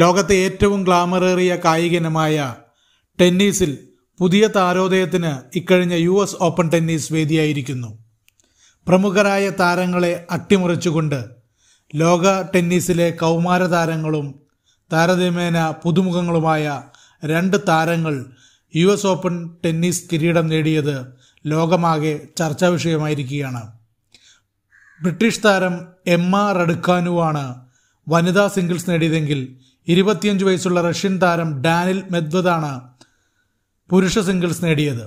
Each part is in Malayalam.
ലോകത്തെ ഏറ്റവും ഗ്ലാമറേറിയ കായികനമായ ടെന്നീസിൽ പുതിയ താരോദയത്തിന് ഇക്കഴിഞ്ഞ യു എസ് ഓപ്പൺ ടെന്നീസ് വേദിയായിരിക്കുന്നു പ്രമുഖരായ താരങ്ങളെ അട്ടിമറിച്ചുകൊണ്ട് ലോക ടെന്നീസിലെ കൗമാര താരങ്ങളും താരതമ്യേന പുതുമുഖങ്ങളുമായ രണ്ട് താരങ്ങൾ യു എസ് ഓപ്പൺ ടെന്നീസ് കിരീടം നേടിയത് ലോകമാകെ ചർച്ചാ വിഷയമായിരിക്കുകയാണ് ബ്രിട്ടീഷ് താരം എം ആർ റഡുക്കാനുവാണ് വനിതാ സിംഗിൾസ് നേടിയതെങ്കിൽ ഇരുപത്തിയഞ്ച് വയസ്സുള്ള റഷ്യൻ താരം ഡാനിൽ മെദ്വദാണ് പുരുഷ സിംഗിൾസ് നേടിയത്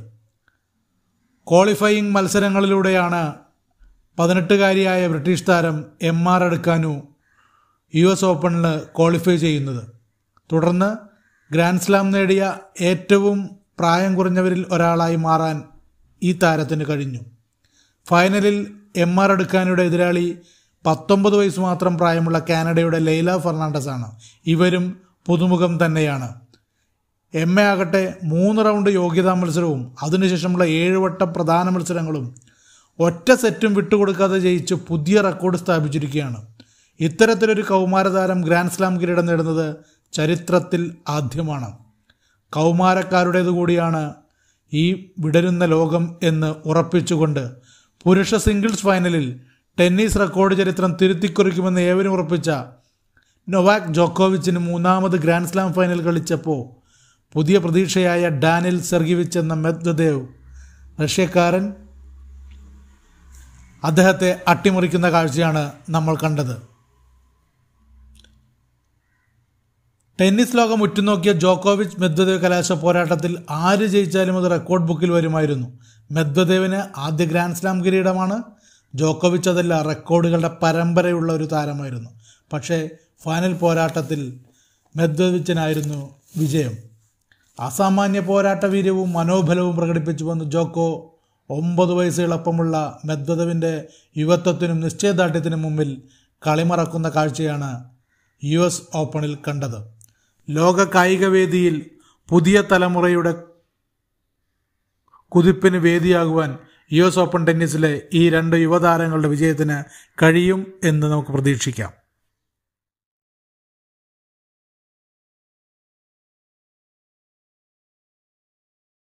ക്വാളിഫയിങ് മത്സരങ്ങളിലൂടെയാണ് പതിനെട്ടുകാരിയായ ബ്രിട്ടീഷ് താരം എം ആർ അടുക്കാനു യു എസ് ഓപ്പണിൽ ക്വാളിഫൈ ചെയ്യുന്നത് തുടർന്ന് ഗ്രാൻഡ് സ്ലാം നേടിയ ഏറ്റവും പ്രായം കുറഞ്ഞവരിൽ ഒരാളായി മാറാൻ ഈ താരത്തിന് കഴിഞ്ഞു ഫൈനലിൽ എം ആർ അടുക്കാനയുടെ എതിരാളി പത്തൊമ്പത് വയസ്സ് മാത്രം പ്രായമുള്ള കാനഡയുടെ ലൈല ഫെർണാണ്ടസ് ആണ് ഇവരും പുതുമുഖം തന്നെയാണ് എം എ ആകട്ടെ മൂന്ന് റൗണ്ട് യോഗ്യതാ മത്സരവും അതിനുശേഷമുള്ള ഏഴുവട്ടം പ്രധാന മത്സരങ്ങളും ഒറ്റ സെറ്റും വിട്ടുകൊടുക്കാതെ ജയിച്ച് പുതിയ റെക്കോർഡ് സ്ഥാപിച്ചിരിക്കുകയാണ് ഇത്തരത്തിലൊരു കൗമാരതാരം ഗ്രാൻഡ് സ്ലാം കിരീടം നേടുന്നത് ചരിത്രത്തിൽ ആദ്യമാണ് കൗമാരക്കാരുടേത് കൂടിയാണ് ഈ വിടരുന്ന ലോകം എന്ന് ഉറപ്പിച്ചുകൊണ്ട് പുരുഷ സിംഗിൾസ് ഫൈനലിൽ ടെന്നീസ് റെക്കോർഡ് ചരിത്രം തിരുത്തിക്കുറിക്കുമെന്ന് ഏവരും ഉറപ്പിച്ച നൊവാക് ജോക്കോവിച്ചിന് മൂന്നാമത് ഗ്രാൻഡ് സ്ലാം ഫൈനൽ കളിച്ചപ്പോൾ പുതിയ പ്രതീക്ഷയായ ഡാനിൽ സെർഗിവിച്ച് എന്ന മെദ്വദേവ് റഷ്യക്കാരൻ അദ്ദേഹത്തെ അട്ടിമറിക്കുന്ന കാഴ്ചയാണ് നമ്മൾ കണ്ടത് ടെന്നീസ് ലോകം ഉറ്റുനോക്കിയ ജോക്കോവിച്ച് മെദ്വദേവ് കലാശ പോരാട്ടത്തിൽ ആര് ജയിച്ചാലും അത് റെക്കോർഡ് ബുക്കിൽ വരുമായിരുന്നു മെദ്വദേവിന് ആദ്യ ഗ്രാൻഡ് സ്ലാം കിരീടമാണ് ജോക്കോവിച്ച് അതല്ല റെക്കോർഡുകളുടെ പരമ്പരയുള്ള ഒരു താരമായിരുന്നു പക്ഷേ ഫൈനൽ പോരാട്ടത്തിൽ മെദ്വവിച്ചനായിരുന്നു വിജയം അസാമാന്യ പോരാട്ട വീര്യവും മനോബലവും പ്രകടിപ്പിച്ചു വന്ന് ജോക്കോ ഒമ്പത് വയസ്സിളപ്പമുള്ള മെദ്വദവിൻ്റെ യുവത്വത്തിനും നിശ്ചയദാർഢ്യത്തിനും മുമ്പിൽ കളിമറക്കുന്ന കാഴ്ചയാണ് യു എസ് ഓപ്പണിൽ കണ്ടത് ലോക കായികവേദിയിൽ പുതിയ തലമുറയുടെ കുതിപ്പിന് വേദിയാകുവാൻ യു എസ് ഓപ്പൺ ടെന്നീസിലെ ഈ രണ്ട് യുവതാരങ്ങളുടെ വിജയത്തിന് കഴിയും എന്ന് നമുക്ക് പ്രതീക്ഷിക്കാം